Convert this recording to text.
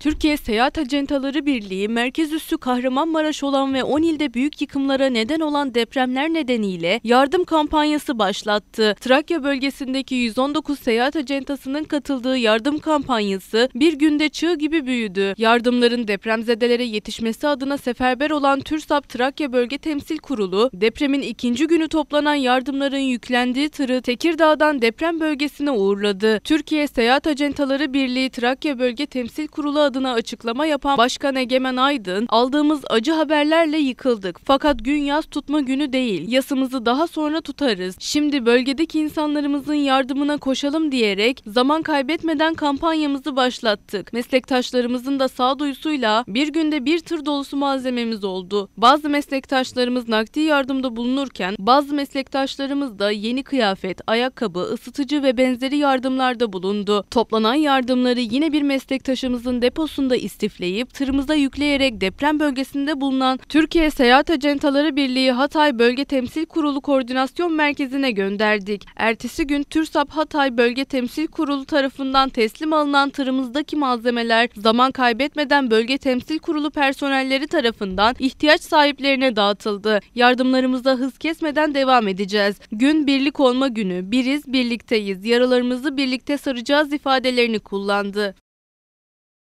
Türkiye Seyahat Acentaları Birliği, merkez üssü Kahramanmaraş olan ve 10 ilde büyük yıkımlara neden olan depremler nedeniyle yardım kampanyası başlattı. Trakya bölgesindeki 119 seyahat acentasının katıldığı yardım kampanyası bir günde çığ gibi büyüdü. Yardımların depremzedelere yetişmesi adına seferber olan TÜRSAP Trakya Bölge Temsil Kurulu, depremin ikinci günü toplanan yardımların yüklendiği tırı Tekirdağ'dan deprem bölgesine uğurladı. Türkiye Seyahat Acentaları Birliği Trakya Bölge Temsil Kurulu adına açıklama yapan Başkan Egemen Aydın, aldığımız acı haberlerle yıkıldık. Fakat gün yaz tutma günü değil. Yasımızı daha sonra tutarız. Şimdi bölgedeki insanlarımızın yardımına koşalım diyerek zaman kaybetmeden kampanyamızı başlattık. Meslektaşlarımızın da sağduyusuyla bir günde bir tır dolusu malzememiz oldu. Bazı meslektaşlarımız nakdi yardımda bulunurken bazı meslektaşlarımız da yeni kıyafet, ayakkabı, ısıtıcı ve benzeri yardımlarda bulundu. Toplanan yardımları yine bir meslektaşımızın depo deposunda istifleyip tırımıza yükleyerek deprem bölgesinde bulunan Türkiye Seyahat Acentaları Birliği Hatay Bölge Temsil Kurulu Koordinasyon Merkezi'ne gönderdik. Ertesi gün TÜRSAP Hatay Bölge Temsil Kurulu tarafından teslim alınan tırımızdaki malzemeler zaman kaybetmeden Bölge Temsil Kurulu personelleri tarafından ihtiyaç sahiplerine dağıtıldı. Yardımlarımıza hız kesmeden devam edeceğiz. Gün birlik olma günü. Biriz, birlikteyiz. Yaralarımızı birlikte saracağız ifadelerini kullandı.